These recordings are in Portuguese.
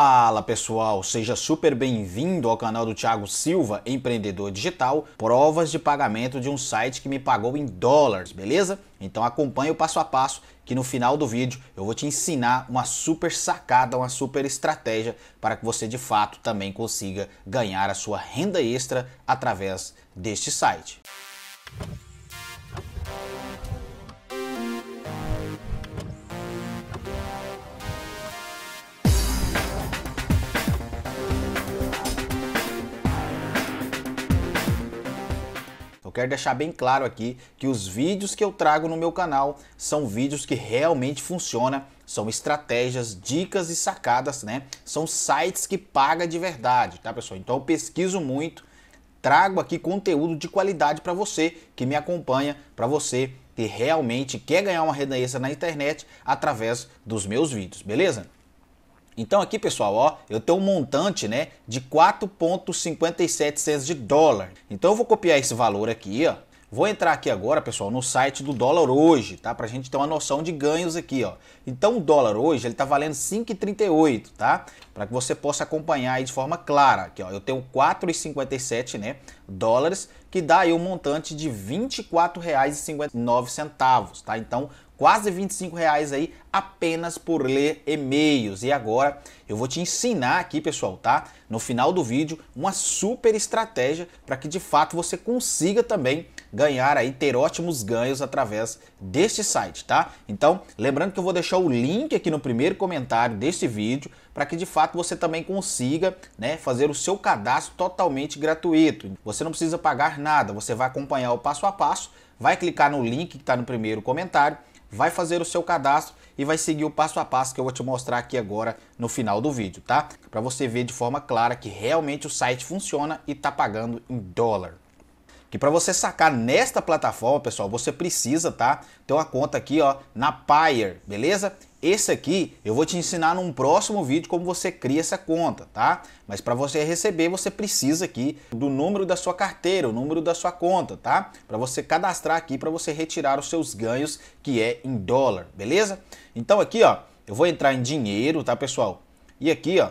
Fala pessoal, seja super bem-vindo ao canal do Thiago Silva, empreendedor digital, provas de pagamento de um site que me pagou em dólares, beleza? Então acompanhe o passo a passo que no final do vídeo eu vou te ensinar uma super sacada, uma super estratégia para que você de fato também consiga ganhar a sua renda extra através deste site. quero deixar bem claro aqui que os vídeos que eu trago no meu canal são vídeos que realmente funcionam, são estratégias, dicas e sacadas, né? São sites que paga de verdade, tá, pessoal? Então eu pesquiso muito, trago aqui conteúdo de qualidade para você que me acompanha, para você que realmente quer ganhar uma renda extra na internet através dos meus vídeos, beleza? Então aqui, pessoal, ó, eu tenho um montante, né, de 4.57 de dólar. Então eu vou copiar esse valor aqui, ó, Vou entrar aqui agora, pessoal, no site do dólar hoje, tá? Pra gente ter uma noção de ganhos aqui, ó. Então o dólar hoje, ele tá valendo 5,38, tá? Para que você possa acompanhar aí de forma clara. Aqui, ó, eu tenho 4,57, né, dólares, que dá aí um montante de R$ 24,59, tá? Então, quase R$ reais aí apenas por ler e-mails. E agora eu vou te ensinar aqui, pessoal, tá? No final do vídeo, uma super estratégia para que de fato você consiga também ganhar aí, ter ótimos ganhos através deste site, tá? Então, lembrando que eu vou deixar o link aqui no primeiro comentário deste vídeo para que de fato você também consiga né, fazer o seu cadastro totalmente gratuito. Você não precisa pagar nada, você vai acompanhar o passo a passo, vai clicar no link que está no primeiro comentário, vai fazer o seu cadastro e vai seguir o passo a passo que eu vou te mostrar aqui agora no final do vídeo, tá? Para você ver de forma clara que realmente o site funciona e está pagando em dólar que para você sacar nesta plataforma, pessoal, você precisa, tá? Ter uma conta aqui, ó, na Payer, beleza? Esse aqui eu vou te ensinar num próximo vídeo como você cria essa conta, tá? Mas para você receber, você precisa aqui do número da sua carteira, o número da sua conta, tá? Para você cadastrar aqui para você retirar os seus ganhos, que é em dólar, beleza? Então aqui, ó, eu vou entrar em dinheiro, tá, pessoal? E aqui, ó,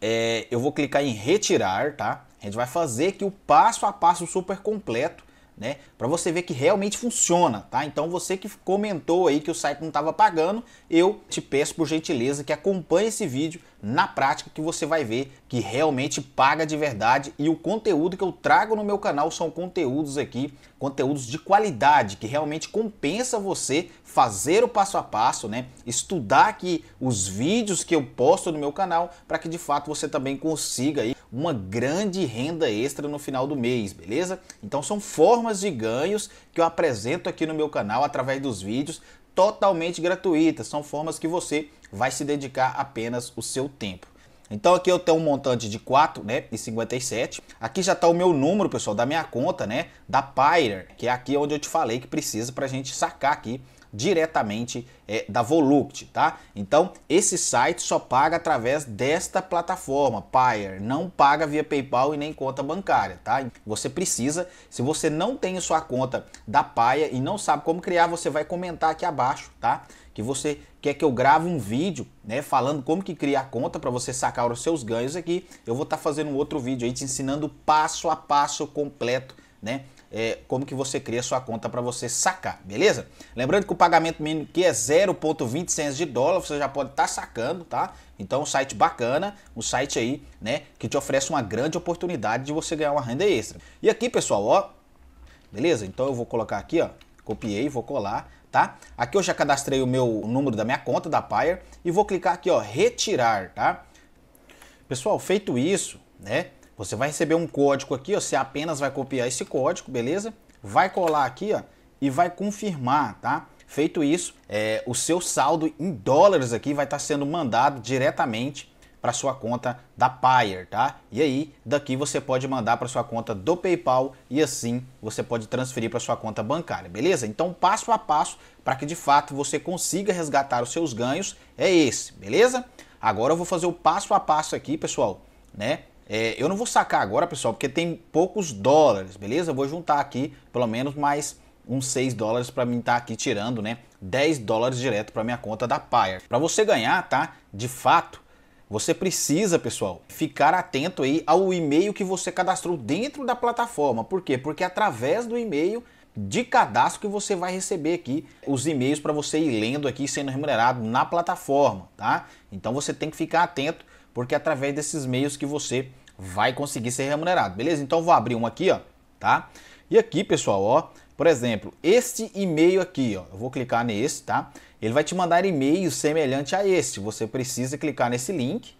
é, eu vou clicar em retirar, tá? A gente vai fazer aqui o passo a passo super completo né? Para você ver que realmente funciona, tá? Então você que comentou aí que o site não estava pagando, eu te peço por gentileza que acompanhe esse vídeo na prática que você vai ver que realmente paga de verdade e o conteúdo que eu trago no meu canal são conteúdos aqui, conteúdos de qualidade que realmente compensa você fazer o passo a passo, né? Estudar aqui os vídeos que eu posto no meu canal para que de fato você também consiga aí uma grande renda extra no final do mês, beleza? Então são formas de ganhos que eu apresento aqui no meu canal através dos vídeos totalmente gratuitas, são formas que você vai se dedicar apenas o seu tempo. Então aqui eu tenho um montante de 4, né, e 57. Aqui já está o meu número, pessoal, da minha conta, né, da Pyre, que é aqui onde eu te falei que precisa para a gente sacar aqui diretamente é, da Voluct, tá? Então, esse site só paga através desta plataforma, Payer, não paga via PayPal e nem conta bancária, tá? Você precisa, se você não tem sua conta da Payer e não sabe como criar, você vai comentar aqui abaixo, tá? que você quer que eu grave um vídeo, né, falando como que cria a conta para você sacar os seus ganhos aqui, eu vou estar tá fazendo um outro vídeo aí te ensinando passo a passo completo, né, é, como que você cria sua conta para você sacar, beleza? Lembrando que o pagamento mínimo que é 0.20 de dólar, você já pode estar tá sacando, tá? Então, um site bacana, um site aí, né, que te oferece uma grande oportunidade de você ganhar uma renda extra. E aqui, pessoal, ó, beleza? Então eu vou colocar aqui, ó, copiei, vou colar, tá? Aqui eu já cadastrei o meu o número da minha conta da Payer e vou clicar aqui, ó, retirar, tá? Pessoal, feito isso, né? Você vai receber um código aqui, ó, você apenas vai copiar esse código, beleza? Vai colar aqui ó, e vai confirmar, tá? Feito isso, é, o seu saldo em dólares aqui vai estar tá sendo mandado diretamente para sua conta da Payer, tá? E aí, daqui você pode mandar para sua conta do PayPal e assim você pode transferir para sua conta bancária, beleza? Então, passo a passo para que de fato você consiga resgatar os seus ganhos é esse, beleza? Agora eu vou fazer o passo a passo aqui, pessoal, né? É, eu não vou sacar agora, pessoal, porque tem poucos dólares, beleza? Eu vou juntar aqui pelo menos mais uns 6 dólares para mim estar tá aqui tirando, né? 10 dólares direto para minha conta da Pair. Para você ganhar, tá? De fato, você precisa, pessoal, ficar atento aí ao e-mail que você cadastrou dentro da plataforma. Por quê? Porque é através do e-mail de cadastro que você vai receber aqui os e-mails para você ir lendo aqui sendo remunerado na plataforma, tá? Então você tem que ficar atento porque é através desses meios que você vai conseguir ser remunerado, beleza? Então vou abrir um aqui, ó, tá? E aqui, pessoal, ó, por exemplo, este e-mail aqui, ó, eu vou clicar nesse, tá? Ele vai te mandar e-mail semelhante a este. Você precisa clicar nesse link.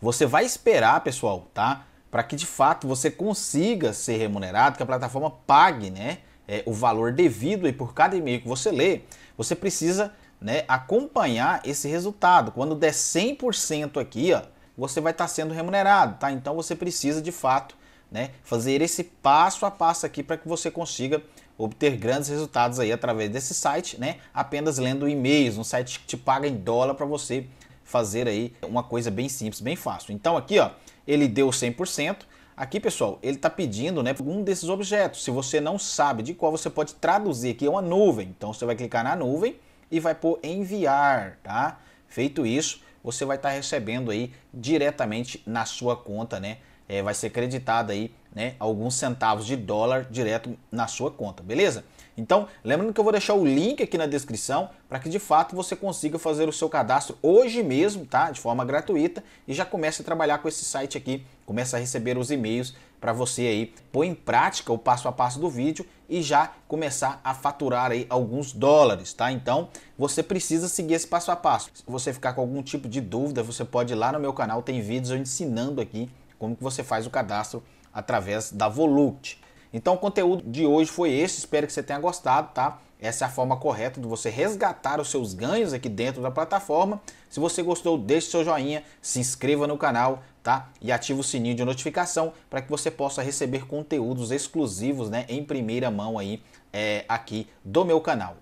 Você vai esperar, pessoal, tá? Para que de fato você consiga ser remunerado, que a plataforma pague, né? É, o valor devido e por cada e-mail que você lê, você precisa né, acompanhar esse resultado. Quando der 100% aqui, ó, você vai estar tá sendo remunerado, tá? Então você precisa de fato, né, fazer esse passo a passo aqui para que você consiga obter grandes resultados aí através desse site, né? Apenas lendo e-mails, um site que te paga em dólar para você fazer aí uma coisa bem simples, bem fácil. Então aqui, ó, ele deu 100%. Aqui, pessoal, ele está pedindo né, um desses objetos. Se você não sabe de qual, você pode traduzir aqui, é uma nuvem. Então, você vai clicar na nuvem e vai por enviar, tá? Feito isso, você vai estar tá recebendo aí diretamente na sua conta, né? É, vai ser creditado aí, né? Alguns centavos de dólar direto na sua conta, beleza? Então, lembrando que eu vou deixar o link aqui na descrição para que de fato você consiga fazer o seu cadastro hoje mesmo, tá? De forma gratuita e já comece a trabalhar com esse site aqui, comece a receber os e-mails para você aí pôr em prática o passo a passo do vídeo e já começar a faturar aí alguns dólares, tá? Então, você precisa seguir esse passo a passo. Se você ficar com algum tipo de dúvida, você pode ir lá no meu canal, tem vídeos eu ensinando aqui como que você faz o cadastro através da Volupt. Então o conteúdo de hoje foi esse, espero que você tenha gostado, tá? Essa é a forma correta de você resgatar os seus ganhos aqui dentro da plataforma. Se você gostou, deixe seu joinha, se inscreva no canal, tá? E ative o sininho de notificação para que você possa receber conteúdos exclusivos, né, em primeira mão aí é, aqui do meu canal.